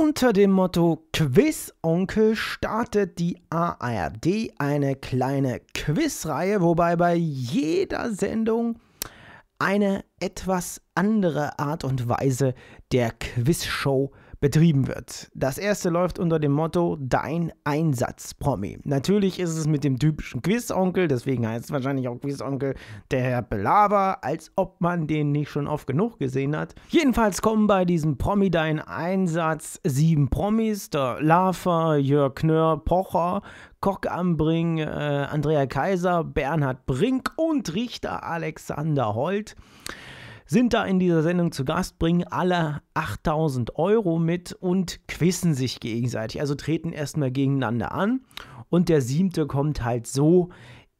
Unter dem Motto Quiz Onkel startet die ARD eine kleine Quizreihe, wobei bei jeder Sendung eine etwas andere Art und Weise der Quizshow betrieben wird. Das erste läuft unter dem Motto Dein Einsatz, Promi. Natürlich ist es mit dem typischen Quiz-Onkel, deswegen heißt es wahrscheinlich auch Quiz-Onkel der Herr Belaber, als ob man den nicht schon oft genug gesehen hat. Jedenfalls kommen bei diesem Promi Dein Einsatz sieben Promis, der Lava, Jörg Knör, Pocher, Kock Ambring, äh, Andrea Kaiser, Bernhard Brink und Richter Alexander Holt sind da in dieser Sendung zu Gast, bringen alle 8000 Euro mit und quissen sich gegenseitig. Also treten erstmal gegeneinander an und der siebte kommt halt so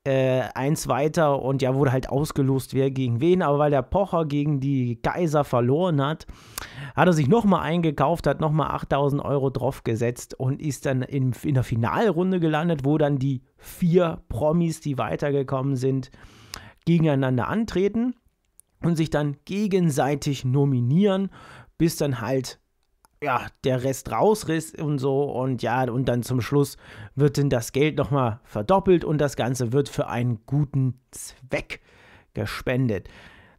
äh, eins weiter und ja, wurde halt ausgelost, wer gegen wen. Aber weil der Pocher gegen die Kaiser verloren hat, hat er sich nochmal eingekauft, hat nochmal 8000 Euro draufgesetzt und ist dann in, in der Finalrunde gelandet, wo dann die vier Promis, die weitergekommen sind, gegeneinander antreten und sich dann gegenseitig nominieren, bis dann halt ja, der Rest rausriss und so und ja, und dann zum Schluss wird denn das Geld nochmal verdoppelt und das Ganze wird für einen guten Zweck gespendet.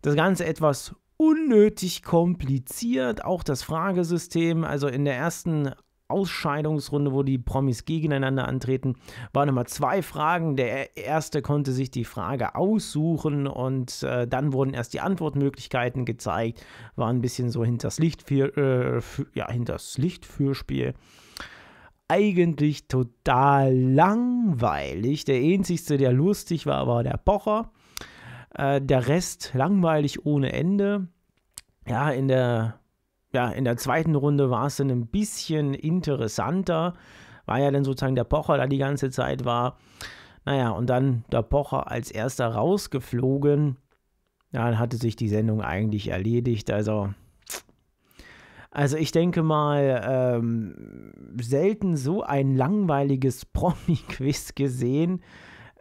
Das Ganze etwas unnötig kompliziert, auch das Fragesystem. Also in der ersten Ausscheidungsrunde, wo die Promis gegeneinander antreten, waren nochmal zwei Fragen. Der erste konnte sich die Frage aussuchen und äh, dann wurden erst die Antwortmöglichkeiten gezeigt. War ein bisschen so hinters Licht für, äh, für ja, hinters Licht für Spiel eigentlich total langweilig. Der einzigste, der lustig war, war der Pocher. Äh, der Rest langweilig ohne Ende. Ja, in der ja, in der zweiten Runde war es dann ein bisschen interessanter, weil ja dann sozusagen der Pocher da die ganze Zeit war. Naja, und dann der Pocher als erster rausgeflogen. Ja, dann hatte sich die Sendung eigentlich erledigt. Also, also ich denke mal, ähm, selten so ein langweiliges Promi-Quiz gesehen.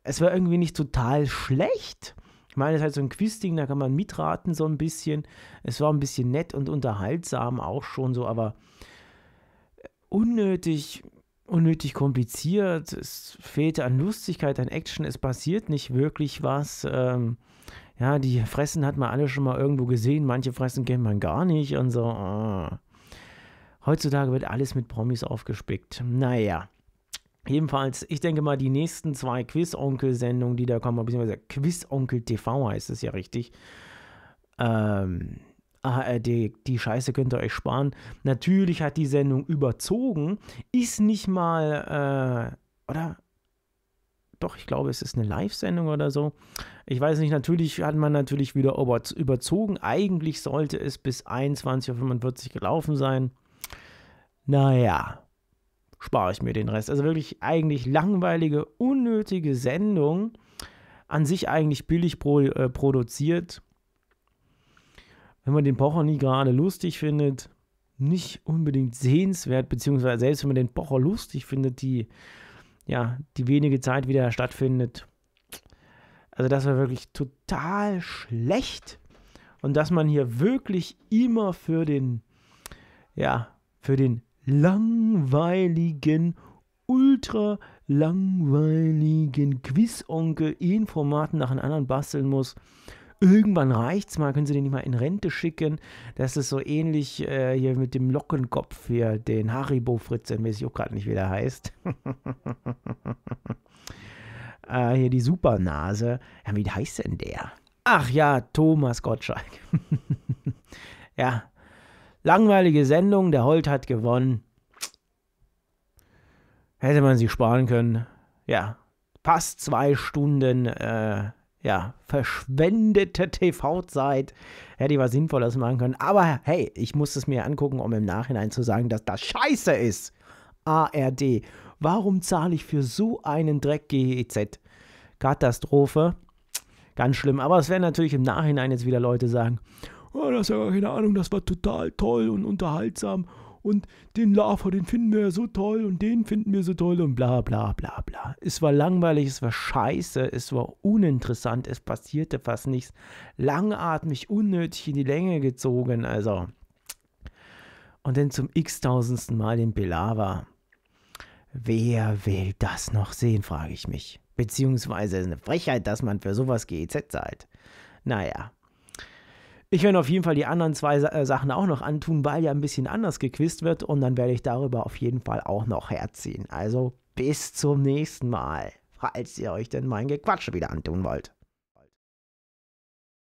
Es war irgendwie nicht total schlecht meine, es ist halt so ein Quizding, da kann man mitraten so ein bisschen. Es war ein bisschen nett und unterhaltsam auch schon so, aber unnötig, unnötig kompliziert. Es fehlte an Lustigkeit, an Action. Es passiert nicht wirklich was. Ähm, ja, die Fressen hat man alle schon mal irgendwo gesehen. Manche Fressen kennt man gar nicht und so. Äh. Heutzutage wird alles mit Promis aufgespickt. Naja. Jedenfalls, ich denke mal, die nächsten zwei Quiz-Onkel-Sendungen, die da kommen, beziehungsweise Quiz-Onkel-TV heißt es ja richtig, ähm, ARD, ah, äh, die Scheiße könnt ihr euch sparen. Natürlich hat die Sendung überzogen, ist nicht mal, äh, oder? Doch, ich glaube, es ist eine Live-Sendung oder so. Ich weiß nicht, natürlich hat man natürlich wieder überzogen. Eigentlich sollte es bis 21.45 Uhr gelaufen sein. Naja, spare ich mir den Rest. Also wirklich eigentlich langweilige, unnötige Sendung, an sich eigentlich billig pro, äh, produziert. Wenn man den Pocher nie gerade lustig findet, nicht unbedingt sehenswert, beziehungsweise selbst wenn man den Pocher lustig findet, die, ja, die wenige Zeit wieder stattfindet. Also das war wirklich total schlecht. Und dass man hier wirklich immer für den, ja, für den langweiligen, ultra langweiligen Quiz-Onkel in Formaten nach einem anderen basteln muss. Irgendwann reicht's mal, können sie den nicht mal in Rente schicken. Das ist so ähnlich äh, hier mit dem Lockenkopf hier, den Haribo-Fritzen, weiß ich auch gerade nicht, wie der heißt. äh, hier die Supernase. Ja, wie heißt denn der? Ach ja, Thomas Gottschalk. ja, Langweilige Sendung, der Holt hat gewonnen. Hätte man sich sparen können. Ja, fast zwei Stunden äh, ja, verschwendete TV-Zeit. Hätte ich was Sinnvolles machen können. Aber hey, ich muss es mir angucken, um im Nachhinein zu sagen, dass das scheiße ist. ARD. Warum zahle ich für so einen Dreck GEZ? Katastrophe. Ganz schlimm. Aber es werden natürlich im Nachhinein jetzt wieder Leute sagen, oh, das ist ja keine Ahnung, das war total toll und unterhaltsam und den Lava, den finden wir ja so toll und den finden wir so toll und bla bla bla bla. Es war langweilig, es war scheiße, es war uninteressant, es passierte fast nichts. Langatmig, unnötig in die Länge gezogen, also. Und dann zum x-tausendsten Mal den Belava. Wer will das noch sehen, frage ich mich. Beziehungsweise eine Frechheit, dass man für sowas GEZ zahlt. Naja, ich werde auf jeden Fall die anderen zwei äh, Sachen auch noch antun, weil ja ein bisschen anders gequizt wird und dann werde ich darüber auf jeden Fall auch noch herziehen. Also bis zum nächsten Mal, falls ihr euch denn mein Gequatsche wieder antun wollt.